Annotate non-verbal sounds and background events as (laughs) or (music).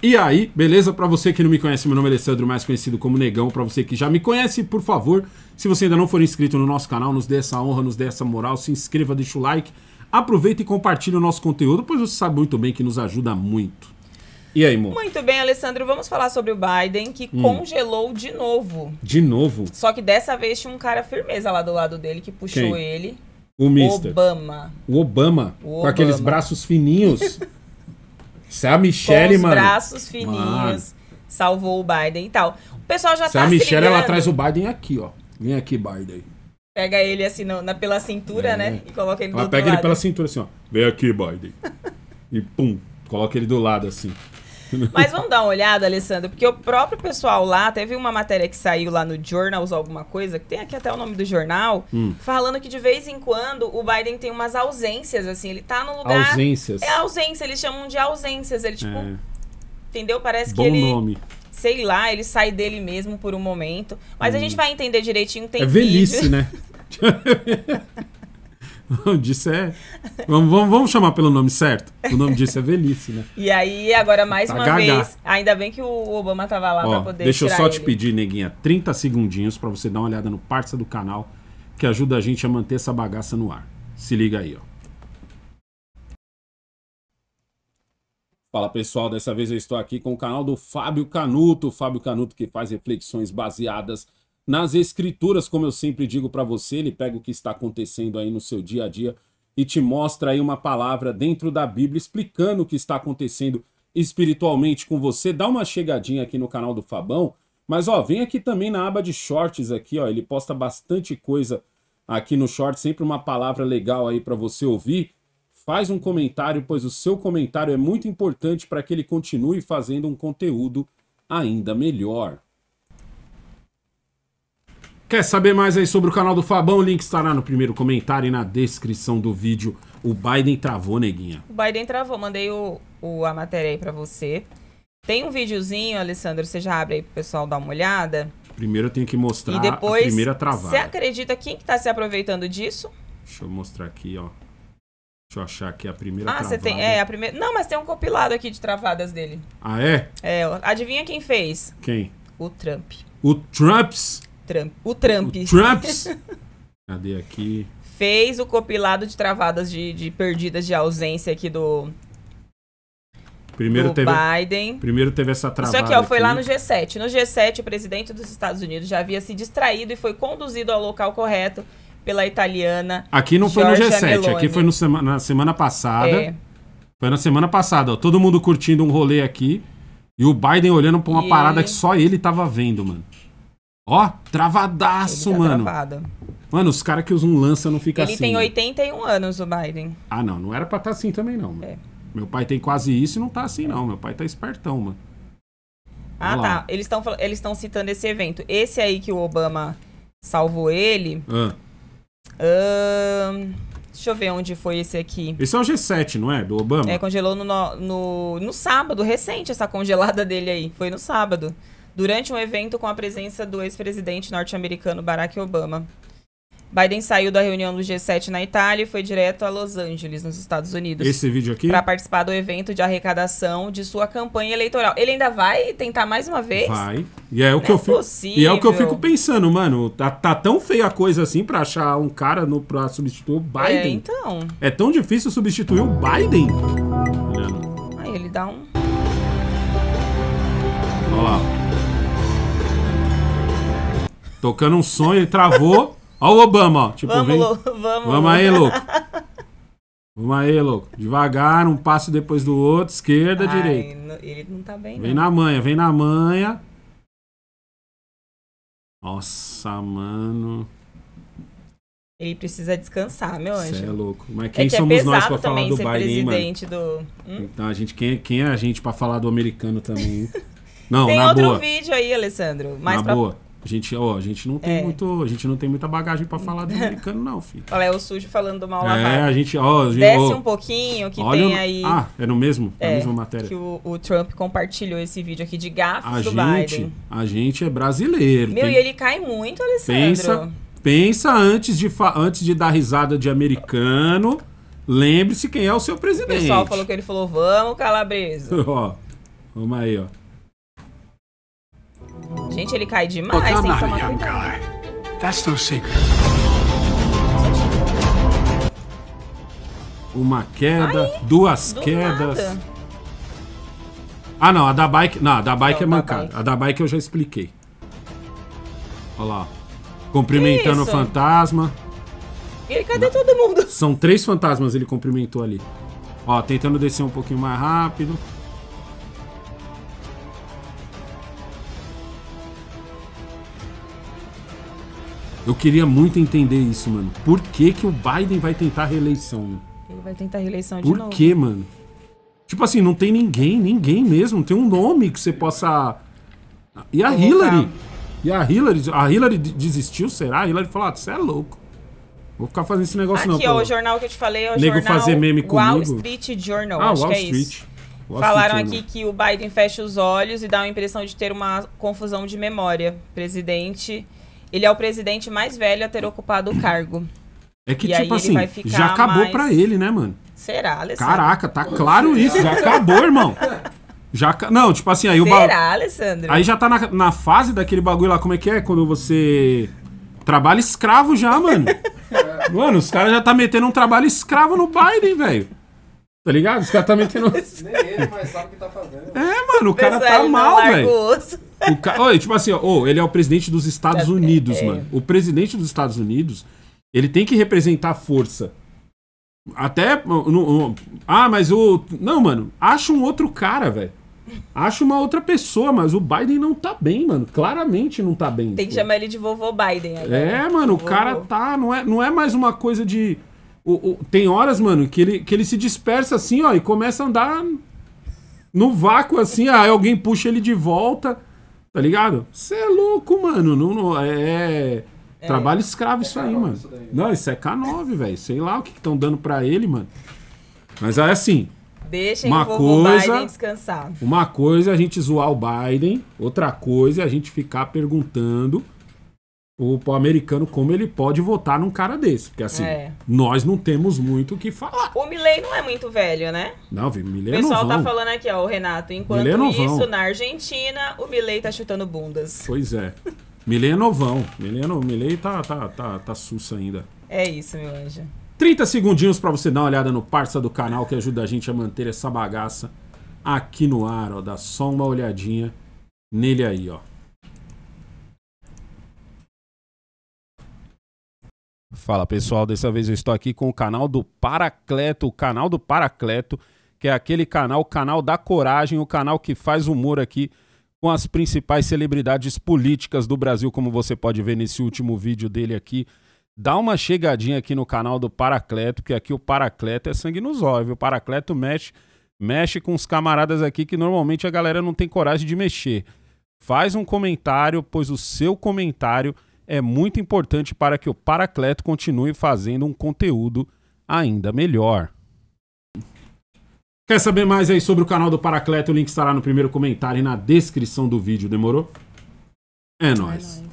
E aí, beleza? Para você que não me conhece, meu nome é Alessandro, mais conhecido como Negão. Para você que já me conhece, por favor, se você ainda não for inscrito no nosso canal, nos dê essa honra, nos dê essa moral, se inscreva, deixa o like, aproveita e compartilha o nosso conteúdo, pois você sabe muito bem que nos ajuda muito. E aí, amor? Muito bem, Alessandro. Vamos falar sobre o Biden, que hum. congelou de novo. De novo? Só que dessa vez tinha um cara firmeza lá do lado dele que puxou Quem? ele. O Mister. Obama. O Obama. O Obama. Com aqueles braços fininhos. (laughs) Se a Michelle, com os mano. braços fininhos. Mano. Salvou o Biden e tal. O pessoal já se tá. Se a Michelle, ela traz o Biden aqui, ó. Vem aqui, Biden. Pega ele assim no, na, pela cintura, é. né? E coloca ele do Ela pega ele pela cintura assim, ó. Vem aqui, Biden. e pum, coloca ele do lado assim. (laughs) Mas vamos dar uma olhada, Alessandra, porque o próprio pessoal lá, teve uma matéria que saiu lá no Journals, alguma coisa, que tem aqui até o nome do jornal, hum. falando que de vez em quando o Biden tem umas ausências, assim, ele tá no lugar... Ausências. É ausência, eles chamam de ausências, ele tipo... É. Entendeu? Parece Bom que ele... nome sei lá, ele sai dele mesmo por um momento. Mas hum. a gente vai entender direitinho. Tem é velhice, vídeo. né? (laughs) disso é. Vamos, vamos, vamos, chamar pelo nome certo. O nome disso é velhice, né? E aí, agora mais tá uma gaga. vez, ainda bem que o Obama tava lá Ó, pra poder. Deixa eu só ele. te pedir, neguinha, 30 segundinhos para você dar uma olhada no parça do canal que ajuda a gente a manter essa bagaça no ar. Se liga aí, ó. Fala pessoal, dessa vez eu estou aqui com o canal do Fábio Canuto. O Fábio Canuto que faz reflexões baseadas nas escrituras, como eu sempre digo para você, ele pega o que está acontecendo aí no seu dia a dia e te mostra aí uma palavra dentro da Bíblia explicando o que está acontecendo espiritualmente com você. Dá uma chegadinha aqui no canal do Fabão, mas ó, vem aqui também na aba de shorts aqui, ó, ele posta bastante coisa aqui no short, sempre uma palavra legal aí para você ouvir. Faz um comentário, pois o seu comentário é muito importante para que ele continue fazendo um conteúdo ainda melhor. Quer saber mais aí sobre o canal do Fabão? O link estará no primeiro comentário e na descrição do vídeo. O Biden travou, neguinha. O Biden travou. Mandei o, o a matéria aí pra você. Tem um videozinho, Alessandro, você já abre aí pro pessoal dar uma olhada? Primeiro eu tenho que mostrar e depois, a primeira travada. Você acredita quem que tá se aproveitando disso? Deixa eu mostrar aqui, ó. Deixa eu achar aqui a primeira ah, travada. Ah, você tem. É, a primeira. Não, mas tem um compilado aqui de travadas dele. Ah, é? É. Adivinha quem fez? Quem? O Trump. O Trumps? Trump, o Trump. O Trumps. (laughs) Cadê aqui? Fez o compilado de travadas de, de perdidas de ausência aqui do, Primeiro teve, Biden. Primeiro teve essa travada. Isso aqui, ó, foi aqui. lá no G7. No G7, o presidente dos Estados Unidos já havia se distraído e foi conduzido ao local correto pela italiana. Aqui não foi no G7, Meloni. aqui foi no sema, na semana passada. É. Foi na semana passada, ó, todo mundo curtindo um rolê aqui. E o Biden olhando pra uma e... parada que só ele tava vendo, mano. Ó, travadaço, tá mano. Travada. Mano, os caras que usam lança não fica assim. Ele tem 81 anos, o Biden. Ah, não. Não era pra estar tá assim também, não. É. Meu pai tem quase isso e não tá assim, não. Meu pai tá espertão, mano. Ah, tá. Eles estão eles citando esse evento. Esse aí que o Obama salvou ele. Ah. deixa eu ver onde foi esse aqui. Esse é o G7, não é? Do Obama? É, congelou no, no, no sábado, recente essa congelada (laughs) dele aí. Foi no sábado durante um evento com a presença do ex-presidente norte-americano Barack Obama. Biden saiu da reunião do G7 na Itália e foi direto a Los Angeles, nos Estados Unidos. Esse vídeo aqui? Para participar do evento de arrecadação de sua campanha eleitoral. Ele ainda vai tentar mais uma vez? Vai. E é o, Não que, é eu fico, e é o que eu fico pensando, mano. Tá, tá tão feia a coisa assim para achar um cara no, pra substituir o Biden. É, então. É tão difícil substituir o Biden? Não. Aí ele dá um. Tocando um sonho e travou. (laughs) Ó o Obama, ó. Tipo, vamos, vem. vamos, vamos aí, louco. Vamos aí, louco. Devagar, um passo depois do outro, esquerda, Ai, direita. ele não tá bem, Vem não. na manha, vem na manha. Nossa, mano. Ele precisa descansar, meu anjo. Você é louco. Mas é quem é que somos é nós para falar do Bahia, mano? Do... Hum? Então, a gente, quem, quem é a gente para falar do americano também? Não, Tem na outro vídeo aí, Alessandro. Mais na pra... boa. A gente, ó, a gente não tem é. muito, a gente não tem muita bagagem para falar do (laughs) americano não, filho. Olha, é o sujo falando do mal lá. É, a gente, ó, a gente, desce ó, um pouquinho que olha, tem aí. Ah, é no mesmo, é, na mesma matéria. Que o, o, Trump compartilhou esse vídeo aqui de gafes a do gente, Biden. A gente é brasileiro. Meu, tem... e ele cai muito, Alessandro. Pensa, pensa antes de antes de dar risada de americano. Lembre-se quem é o seu presidente. O pessoal falou que ele falou: "Vamos, Calabresa". (laughs) ó. Vamos aí, ó. Gente, ele cai demais, tem que tomar cuidado. Uma queda, Ai, duas quedas. Nada. Ah, não, a da bike. Não, a da bike não, é mancada. A da bike eu já expliquei. Olha lá. Cumprimentando o fantasma. E cadê não. todo mundo? São três fantasmas ele cumprimentou ali. Ó, tentando descer um pouquinho mais rápido. Eu queria muito entender isso, mano. Por que, que o Biden vai tentar reeleição? Mano? Ele vai tentar reeleição Por de novo. Por que, mano? Tipo assim, não tem ninguém, ninguém mesmo. Não tem um nome que você possa. E a Vou Hillary? Voltar. E a Hillary? A Hillary desistiu, será? A Hillary falou: ah, você é louco. Vou ficar fazendo esse negócio Aqui, não. Aqui, ó, o jornal que eu te falei é o Nego jornal fazer meme comigo. Wall Street Journal, ah, acho Wall que é Street. isso. Wall Falaram Street aqui que o Biden fecha os olhos e dá a impressão de ter uma confusão de memória. Presidente ele é o presidente mais velho a ter ocupado o cargo. É que, e tipo assim, já acabou mais... pra ele, né, mano? Será, Alessandro? Caraca, tá claro isso, já acabou, irmão. Já, não, tipo assim, aí o bagulho. Alessandro? Aí já tá na, na fase daquele bagulho lá, como é que é? Quando você trabalha escravo já, mano. (laughs) mano, os caras já tá metendo um trabalho escravo no Biden, velho. Tá ligado? Os caras tá metendo. (laughs) Nem ele, mas sabe o que tá fazendo. É, mano, o cara tá é, mal, velho. ca... Olha, tipo assim, ó, oh, ele é o presidente dos Estados é, Unidos, é, é. mano. O presidente dos Estados Unidos, ele tem que representar força. Até. No, no... Ah, mas o. Não, mano, acha um outro cara, velho. acho uma outra pessoa, mas o Biden não tá bem, mano. Claramente não tá bem. Tem que pô. chamar ele de vovô Biden. Agora. É, né? mano, vovô. o cara tá. Não é, não é mais uma coisa de o, o, tem horas, mano, que ele, que ele se dispersa assim, ó, e começa a andar no vácuo, assim, ah, aí alguém puxa ele de volta, tá ligado? Você é louco, mano. Não, não é, é, é Trabalho é escravo é isso aí, mano. Isso daí, né? não, isso é K9, velho. Sei lá o que estão dando para ele, mano. Mas aí, assim. Deixem uma coisa, Biden descansar. Uma coisa é a gente zoar o Biden, outra coisa é a gente ficar perguntando o, o americano como ele pode votar num cara desse. Porque assim, é. nós não temos muito o que falar. O Milley não é muito velho, né? Não, Milley não. É o pessoal tá novão. tá falando aqui, ó, o Renato. Enquanto é isso, na Argentina, o Milley tá chutando bundas. Pois é. Milley é novão. Milley, é no... Milley tá, tá, tá, tá sussa ainda. É isso, meu anjo. 30 segundinhos para você dar uma olhada no parça do canal que ajuda a gente a manter essa bagaça aqui no ar, ó. Dá só uma olhadinha nele aí, ó. Fala pessoal, dessa vez eu estou aqui com o canal do Paracleto, o canal do Paracleto, que é aquele canal, o canal da coragem, o canal que faz humor aqui com as principais celebridades políticas do Brasil, como você pode ver nesse último vídeo dele aqui. Dá uma chegadinha aqui no canal do Paracleto, que aqui o Paracleto é sangue nos olhos, o Paracleto mexe, mexe com os camaradas aqui que normalmente a galera não tem coragem de mexer. Faz um comentário, pois o seu comentário é muito importante para que o Paracleto continue fazendo um conteúdo ainda melhor. Quer saber mais aí sobre o canal do Paracleto? O link estará no primeiro comentário e na descrição do vídeo, demorou? É nóis. É nóis.